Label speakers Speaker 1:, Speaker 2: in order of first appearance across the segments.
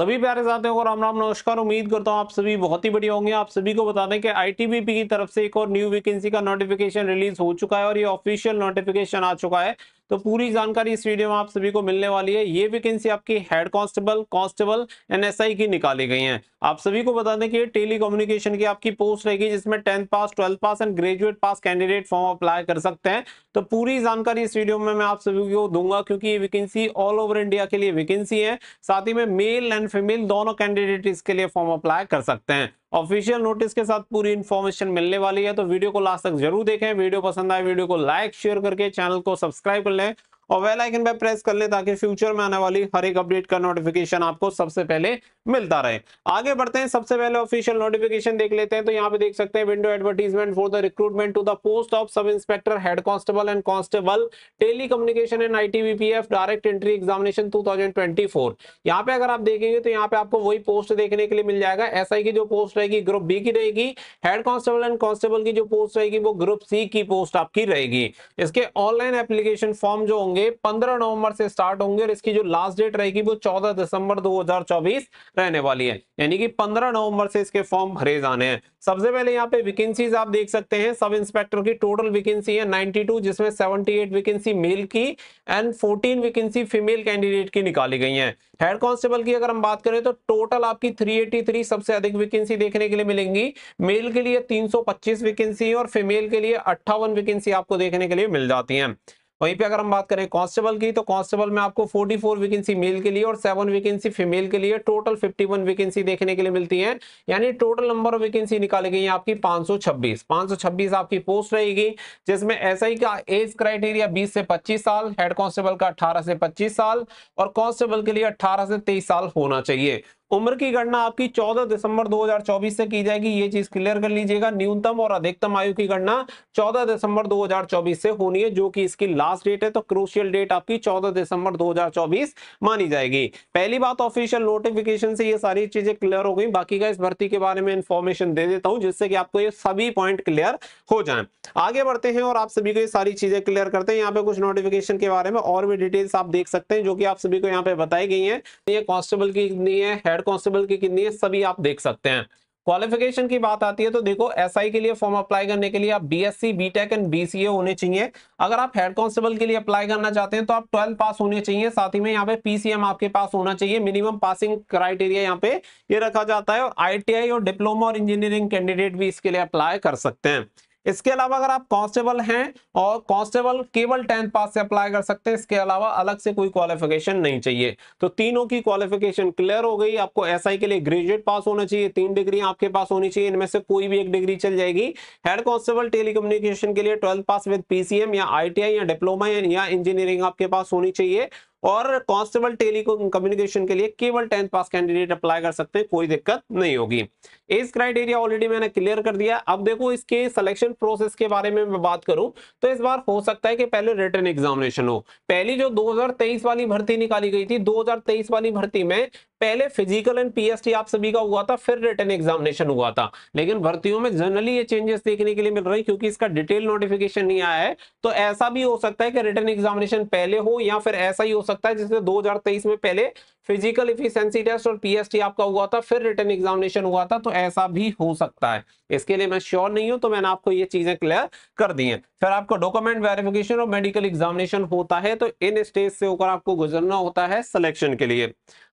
Speaker 1: सभी प्यारे साथियों को राम राम नमस्कार उम्मीद करता हूँ आप सभी बहुत ही बढ़िया होंगे आप सभी को बता दें कि आईटीबीपी की तरफ से एक और न्यू वैकेंसी का नोटिफिकेशन रिलीज हो चुका है और ये ऑफिशियल नोटिफिकेशन आ चुका है तो पूरी जानकारी इस वीडियो में आप सभी को मिलने वाली है ये वैकेंसी आपकी हेड कांस्टेबल कांस्टेबल एनएसआई की निकाली गई है आप सभी को बता दें कि टेली कम्युनिकेशन की आपकी पोस्ट रहेगी जिसमें tenth pass twelfth pass and graduate pass candidate form apply कर सकते हैं तो पूरी जानकारी इस वीडियो में मैं आप सभी को दूंगा क्योंकि ये वैकेंसी ऑल ओवर इंडिया के लिए वैकेंसी है साथ ही में मेल एंड फीमेल दोनों कैंडिडेट इसके लिए फॉर्म अप्लाई कर सकते हैं ऑफिशियल नोटिस के साथ पूरी इन्फॉर्मेशन मिलने वाली है तो वीडियो को लास्ट तक जरूर देखें वीडियो पसंद आए वीडियो को लाइक शेयर करके चैनल को सब्सक्राइब कर लें और वेल आइकन पर प्रेस कर ले ताकि फ्यूचर में आने वाली हर एक अपडेट का नोटिफिकेशन आपको सबसे पहले मिलता रहे आगे बढ़ते हैं सबसे पहले ऑफिशियल नोटिफिकेशन देख लेते हैं तो यहाँ पे देख सकते हैं window advertisement for the recruitment to the post of sub inspector head constable and constable telecommunication and ITBPF direct entry examination 2024 यहाँ पे अगर आप देखेंगे तो यहाँ पे आपको वही पोस्ट देखने के लिए मिल जाएगा एस की जो पोस्ट रहेगी ग्रुप बी की रहेगी हेड कॉन्स्टेबल एंड कॉन्स्टेबल की जो पोस्ट रहेगी वो ग्रुप सी की पोस्ट आपकी रहेगी इसके ऑनलाइन एप्लीकेशन फॉर्म जो होंगे होंगे 15 नवंबर से स्टार्ट होंगे और इसकी जो लास्ट डेट रहेगी वो 14 दिसंबर 2024 रहने वाली है यानी कि 15 नवंबर से इसके फॉर्म भरे जाने हैं सबसे पहले यहाँ पे वैकेंसीज आप देख सकते हैं सब इंस्पेक्टर की टोटल वैकेंसी है 92 जिसमें 78 वैकेंसी मेल की एंड 14 वैकेंसी फीमेल कैंडिडेट की निकाली गई है हेड कांस्टेबल की अगर हम बात करें तो टोटल आपकी 383 सबसे अधिक वैकेंसी देखने के लिए मिलेंगी मेल के लिए 325 वैकेंसी और फीमेल के लिए अट्ठावन वैकेंसी आपको देखने के लिए मिल जाती है वहीं पे अगर हम बात करें कांस्टेबल की तो कांस्टेबल में आपको 44 वैकेंसी मेल के लिए और 7 वैकेंसी फीमेल के लिए टोटल 51 वैकेंसी देखने के लिए मिलती है यानी टोटल नंबर ऑफ वैकेंसी निकाली गई है आपकी 526 526 आपकी पोस्ट रहेगी जिसमें एसआई का एज क्राइटेरिया 20 से 25 साल हेड कांस्टेबल का 18 से 25 साल और कांस्टेबल के लिए 18 से 23 साल होना चाहिए उम्र की गणना आपकी 14 दिसंबर 2024 से की जाएगी ये चीज क्लियर कर लीजिएगा न्यूनतम और अधिकतम आयु की गणना 14 दिसंबर 2024 से होनी है जो कि इसकी लास्ट डेट है तो क्रूशियल डेट आपकी 14 दिसंबर 2024 मानी जाएगी पहली बात ऑफिशियल नोटिफिकेशन से ये सारी चीजें क्लियर हो गई बाकी का इस भर्ती के बारे में इन्फॉर्मेशन दे देता हूं जिससे कि आपको ये सभी पॉइंट क्लियर हो जाए आगे बढ़ते हैं और आप सभी को ये सारी चीजें क्लियर करते हैं यहाँ पे कुछ नोटिफिकेशन के बारे में और भी डिटेल्स आप देख सकते हैं जो की आप सभी को यहाँ पे बताई गई है ये कॉन्स्टेबल की नहीं है हेड कांस्टेबल की कितनी है सभी आप देख सकते हैं क्वालिफिकेशन की बात आती है तो देखो एसआई के लिए फॉर्म अप्लाई करने के लिए आप बीएससी बीटेक एंड बीसीए होने चाहिए अगर आप हेड कांस्टेबल के लिए अप्लाई करना चाहते हैं तो आप ट्वेल्थ पास होने चाहिए साथ ही में यहाँ पे पीसीएम आपके पास होना चाहिए मिनिमम पासिंग क्राइटेरिया यहाँ पे ये रखा जाता है और आई और डिप्लोमा और इंजीनियरिंग कैंडिडेट भी इसके लिए अप्लाई कर सकते हैं इसके अलावा अगर आप कांस्टेबल हैं और कांस्टेबल केवल टेंथ पास से अप्लाई कर सकते हैं इसके अलावा अलग से कोई क्वालिफिकेशन नहीं चाहिए तो तीनों की क्वालिफिकेशन क्लियर हो गई आपको एसआई के लिए ग्रेजुएट पास होना चाहिए तीन डिग्री आपके पास होनी चाहिए इनमें से कोई भी एक डिग्री चल जाएगी हेड कांस्टेबल टेलीकम्युनिकेशन के लिए ट्वेल्थ पास विद पीसीएम या आई या डिप्लोमा या इंजीनियरिंग आपके पास होनी चाहिए और कांस्टेबल टेली को कम्युनिकेशन के लिए केवल टेंथ पास कैंडिडेट अप्लाई कर सकते हैं कोई दिक्कत नहीं होगी एज क्राइटेरिया ऑलरेडी मैंने क्लियर कर दिया अब देखो इसके सिलेक्शन प्रोसेस के बारे में मैं बात करूं तो इस बार हो सकता है कि पहले रिटर्न एग्जामिनेशन हो पहली जो 2023 वाली भर्ती निकाली गई थी 2023 वाली भर्ती में पहले फिजिकल एंड पीएसटी आप सभी का हुआ था फिर रिटर्न एग्जामिनेशन हुआ था लेकिन भर्तियों में जनरली ये चेंजेस देखने के लिए मिल रहे हैं क्योंकि इसका डिटेल नोटिफिकेशन नहीं आया है तो ऐसा भी हो सकता है कि रिटर्न एग्जामिनेशन पहले हो या फिर ऐसा ही हो सकता है जिससे 2023 में पहले फिजिकल इफिशियंसी टेस्ट और पीएसटी आपका हुआ था फिर रिटर्न एग्जामिनेशन हुआ था तो ऐसा भी हो सकता है इसके लिए मैं श्योर नहीं हूं तो मैंने आपको ये चीजें क्लियर कर दी हैं फिर आपको डॉक्यूमेंट वेरिफिकेशन और मेडिकल एग्जामिनेशन होता है तो इन स्टेज से होकर आपको गुजरना होता है सिलेक्शन के लिए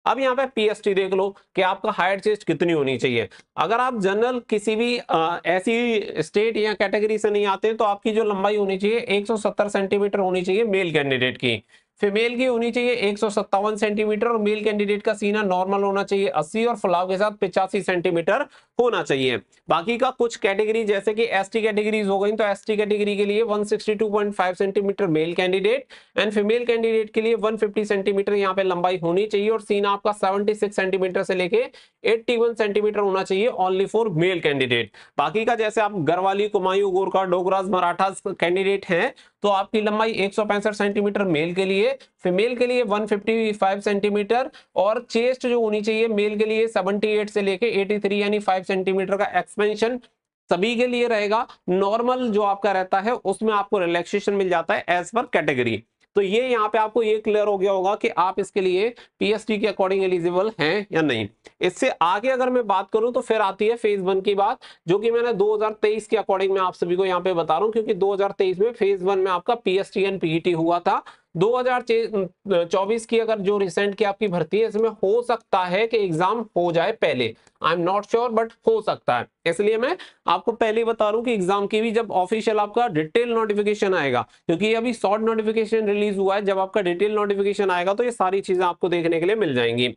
Speaker 1: अब यहाँ पे पीएसटी देख लो कि आपका हाइट चेस्ट कितनी होनी चाहिए अगर आप जनरल किसी भी आ, ऐसी स्टेट या कैटेगरी से नहीं आते तो आपकी जो लंबाई होनी चाहिए 170 सेंटीमीटर होनी चाहिए मेल कैंडिडेट की फीमेल की होनी चाहिए एक सेंटीमीटर और मेल कैंडिडेट का सीना नॉर्मल होना चाहिए 80 और फुलाव के साथ पिचासी सेंटीमीटर होना चाहिए बाकी का कुछ कैटेगरी जैसे कि एसटी कैटेगरीज हो गई तो एसटी कैटेगरी के लिए 162.5 centimetre male candidate and female candidate के लिए 150 सेंटीमीटर यहाँ पे लंबाई होनी चाहिए और सीना आपका सेवेंटी सेंटीमीटर से लेके एट्टी सेंटीमीटर होना चाहिए ओनली फॉर मेल कैंडिडेट बाकी का जैसे आप गरवाली कुमायू गोरखा डोगराज मराठा कैंडिडेट है तो आपकी लंबाई एक सेंटीमीटर मेल के लिए चाहिए फीमेल के लिए 155 सेंटीमीटर और चेस्ट जो होनी चाहिए मेल के लिए 78 से लेके 83 यानी 5 सेंटीमीटर का एक्सपेंशन सभी के लिए रहेगा नॉर्मल जो आपका रहता है उसमें आपको रिलैक्सेशन मिल जाता है एज पर कैटेगरी तो ये यहाँ पे आपको ये क्लियर हो गया होगा कि आप इसके लिए पीएसटी के अकॉर्डिंग एलिजिबल हैं या नहीं इससे आगे अगर मैं बात करूं तो फिर आती है फेज वन की बात जो कि मैंने 2023 के अकॉर्डिंग में आप सभी को यहाँ पे बता रहा हूँ क्योंकि 2023 में फेज वन में आपका पीएसटी एंड पीईटी हुआ था 2024 की अगर जो रिसेंट की आपकी भर्ती है इसमें हो सकता है कि एग्जाम हो जाए पहले I am not sure but हो सकता है इसलिए मैं आपको पहले बता रहा हूँ कि एग्जाम की भी जब ऑफिशियल आपका डिटेल नोटिफिकेशन आएगा क्योंकि अभी शॉर्ट नोटिफिकेशन रिलीज हुआ है जब आपका डिटेल नोटिफिकेशन आएगा तो ये सारी चीजें आपको देखने के लिए मिल जाएंगी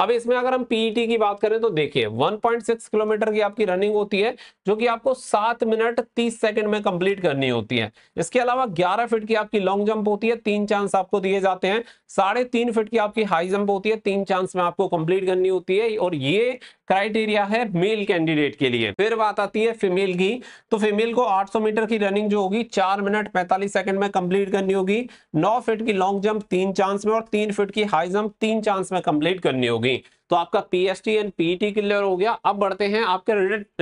Speaker 1: अब इसमें अगर हम पीईटी e की बात करें तो देखिए 1.6 किलोमीटर की आपकी रनिंग होती है जो कि आपको सात मिनट तीस सेकेंड में कंप्लीट करनी होती है इसके अलावा ग्यारह फीट की आपकी लॉन्ग जंप होती है तीन चांस आपको दिए जाते हैं साढ़े तीन फीट की आपकी हाई जंप होती है तीन चांस में आपको कंप्लीट करनी होती है और ये क्राइटेरिया है मेल कैंडिडेट के लिए फिर बात आती है फीमेल की तो फीमेल को 800 मीटर की रनिंग जो होगी चार मिनट 45 सेकंड में कंप्लीट करनी होगी 9 फीट की लॉन्ग जंप तीन चांस में और तीन फीट की हाई जंप तीन चांस में कंप्लीट करनी होगी तो आपका पीएसटी एंड पीटी क्लियर हो गया अब बढ़ते हैं आपके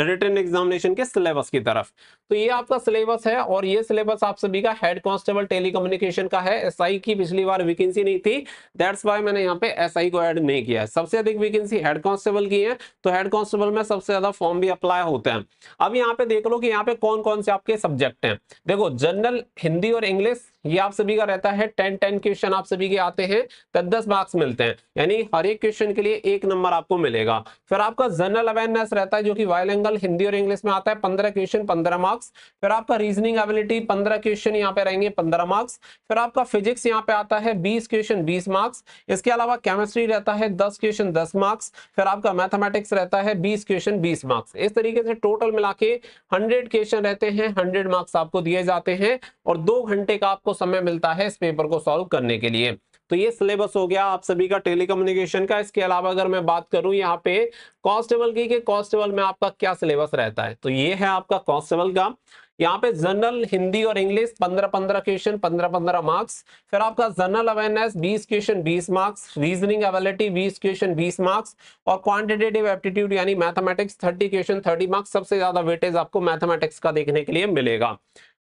Speaker 1: रिटर्न एग्जामिनेशन के सिलेबस की तरफ तो ये आपका सिलेबस है और ये सिलेबस आप सभी का हेड कांस्टेबल टेलीकम्युनिकेशन का है एसआई की पिछली बार वैकेंसी नहीं थी दैट्स वाई मैंने यहाँ पे एसआई को ऐड नहीं किया है सबसे अधिक वैकेंसी हेड कांस्टेबल की है तो हेड कांस्टेबल में सबसे ज्यादा फॉर्म भी अप्लाई होते हैं अब यहाँ पे देख लो कि यहाँ पे कौन कौन से आपके सब्जेक्ट हैं देखो जनरल हिंदी और इंग्लिश ये आप सभी का रहता है टेन टेन क्वेश्चन आप सभी के आते हैं दस दस मार्क्स मिलते हैं यानी हर एक क्वेश्चन के लिए एक नंबर आपको मिलेगा फिर आपका जनरल अवेयरनेस रहता है जो कि वायल एंगल हिंदी और इंग्लिश में आता है पंद्रह क्वेश्चन पंद्रह मार्क्स फिर आपका रीजनिंग एबिलिटी पंद्रह क्वेश्चन यहाँ पे रहेंगे पंद्रह मार्क्स फिर आपका फिजिक्स यहाँ पे आता है बीस क्वेश्चन बीस मार्क्स इसके अलावा केमिस्ट्री रहता है दस क्वेश्चन दस मार्क्स फिर आपका मैथमेटिक्स रहता है बीस क्वेश्चन बीस मार्क्स इस तरीके से टोटल मिला के हंड्रेड क्वेश्चन रहते हैं हंड्रेड मार्क्स आपको दिए जाते हैं और दो घंटे का आपको आपको समय मिलता है इस पेपर को सॉल्व करने के लिए तो ये सिलेबस हो गया आप सभी का टेलीकम्युनिकेशन का इसके अलावा अगर मैं बात करूं यहाँ पे कॉन्स्टेबल की कॉन्स्टेबल में आपका क्या सिलेबस रहता है तो ये है आपका कॉन्स्टेबल का यहाँ पे जनरल हिंदी और इंग्लिश पंद्रह पंद्रह क्वेश्चन पंद्रह पंद्रह मार्क्स फिर आपका जनरल अवेयरनेस बीस क्वेश्चन बीस मार्क्स रीजनिंग एबिलिटी बीस क्वेश्चन बीस मार्क्स और क्वांटिटेटिव एप्टीट्यूड यानी mathematics thirty question thirty marks सबसे ज्यादा वेटेज आपको मैथमेटिक्स का देखने के लिए मिलेगा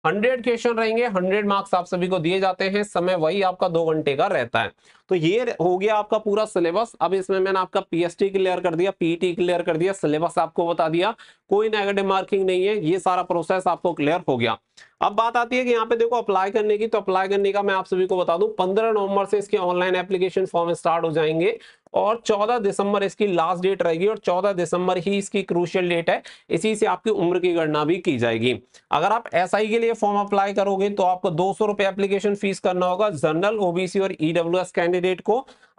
Speaker 1: हंड्रेड क्वेश्चन रहेंगे हंड्रेड मार्क्स आप सभी को दिए जाते हैं समय वही आपका दो घंटे का रहता है तो ये हो गया आपका पूरा सिलेबस अब इसमें मैंने आपका पीएसटी क्लियर कर दिया पीटी क्लियर e कर दिया सिलेबस आपको बता दिया कोई नेगेटिव मार्किंग नहीं है ये सारा प्रोसेस आपको क्लियर हो गया अब बात आती है कि यहाँ पे देखो अप्लाई करने की तो अप्लाई करने का मैं आप सभी को बता दूं पंद्रह नवंबर से इसके ऑनलाइन एप्लीकेशन फॉर्म स्टार्ट हो जाएंगे और 14 दिसंबर इसकी लास्ट डेट रहेगी और 14 दिसंबर ही इसकी क्रूशियल डेट है इसी से आपकी उम्र की गणना भी की जाएगी अगर आप एसआई के लिए फॉर्म अप्लाई करोगे तो आपको दो सौ एप्लीकेशन फीस करना होगा जनरल ओबीसी और ईडब्ल्यू e कैंडिडेट को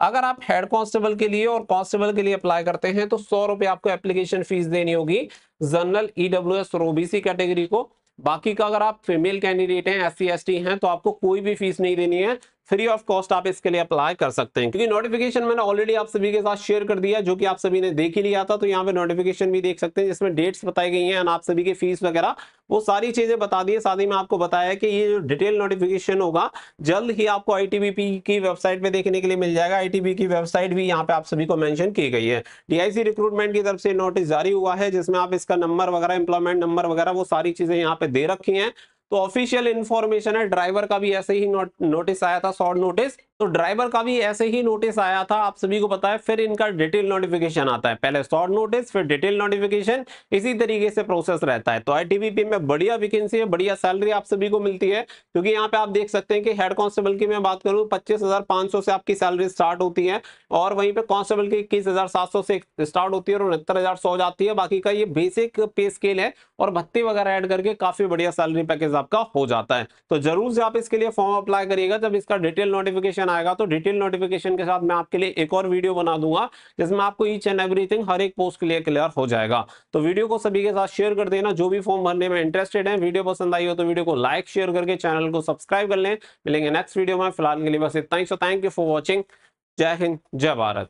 Speaker 1: अगर आप हेड कांस्टेबल के लिए और कांस्टेबल के लिए अप्लाई करते हैं तो सौ आपको एप्लीकेशन फीस देनी होगी जनरल ईडब्ल्यू e और ओबीसी कैटेगरी को बाकी का अगर आप फीमेल कैंडिडेट हैं एस सी हैं तो आपको कोई भी फीस नहीं देनी है फ्री ऑफ कॉस्ट आप इसके लिए अप्लाई कर सकते हैं क्योंकि नोटिफिकेशन मैंने ऑलरेडी आप सभी के साथ शेयर कर दिया जो कि आप सभी ने देख ही लिया था तो यहाँ पे नोटिफिकेशन भी देख सकते हैं जिसमें डेट्स बताई गई हैं आप सभी की फीस वगैरह वो सारी चीजें बता दी है साथ ही में आपको बताया कि ये जो डिटेल नोटिफिकेशन होगा जल्द ही आपको आईटीबीपी की वेबसाइट पे देखने के लिए मिल जाएगा आईटीबी की वेबसाइट भी यहाँ पे आप सभी को मेंशन की गई है डीआईसी रिक्रूटमेंट की तरफ से नोटिस जारी हुआ है जिसमें आप इसका नंबर वगैरह एम्प्लॉयमेंट नंबर वगैरह वो सारी चीजें यहाँ पे दे रखी है तो ऑफिशियल इन्फॉर्मेशन है ड्राइवर का भी ऐसे ही नोटिस आया था शॉर्ट नोटिस तो ड्राइवर का भी ऐसे ही नोटिस आया था आप सभी को पता है फिर इनका डिटेल नोटिफिकेशन आता है पहले शॉर्ट नोटिस फिर डिटेल नोटिफिकेशन इसी तरीके से प्रोसेस रहता है तो आईटीबीपी में बढ़िया वैकेंसी है बढ़िया सैलरी आप सभी को मिलती है क्योंकि यहाँ पे आप देख सकते हैं कि हेड कॉन्स्टेबल की मैं बात करूँ पच्चीस से आपकी सैलरी स्टार्ट होती है और वहीं पर कॉन्स्टेबल की इक्कीस से स्टार्ट होती है और उनहत्तर सौ जाती है बाकी का ये बेसिक पे स्केल है और भत्ते वगैरह ऐड करके काफी बढ़िया सैलरी पैकेज आपका हो जाता है तो जरूर से आप इसके लिए फॉर्म अप्लाई करिएगा जब इसका डिटेल नोटिफिकेशन नोटिफिकेशन आएगा तो डिटेल नोटिफिकेशन के साथ मैं आपके लिए एक और वीडियो बना दूंगा जिसमें आपको ईच एंड एवरीथिंग हर एक पोस्ट के लिए क्लियर हो जाएगा तो वीडियो को सभी के साथ शेयर कर देना जो भी फॉर्म भरने में इंटरेस्टेड है वीडियो पसंद आई हो तो वीडियो को लाइक शेयर करके चैनल को सब्सक्राइब कर लें मिलेंगे नेक्स्ट वीडियो में फिलहाल के लिए बस इतना ही so thank you for watching जय हिंद जय भारत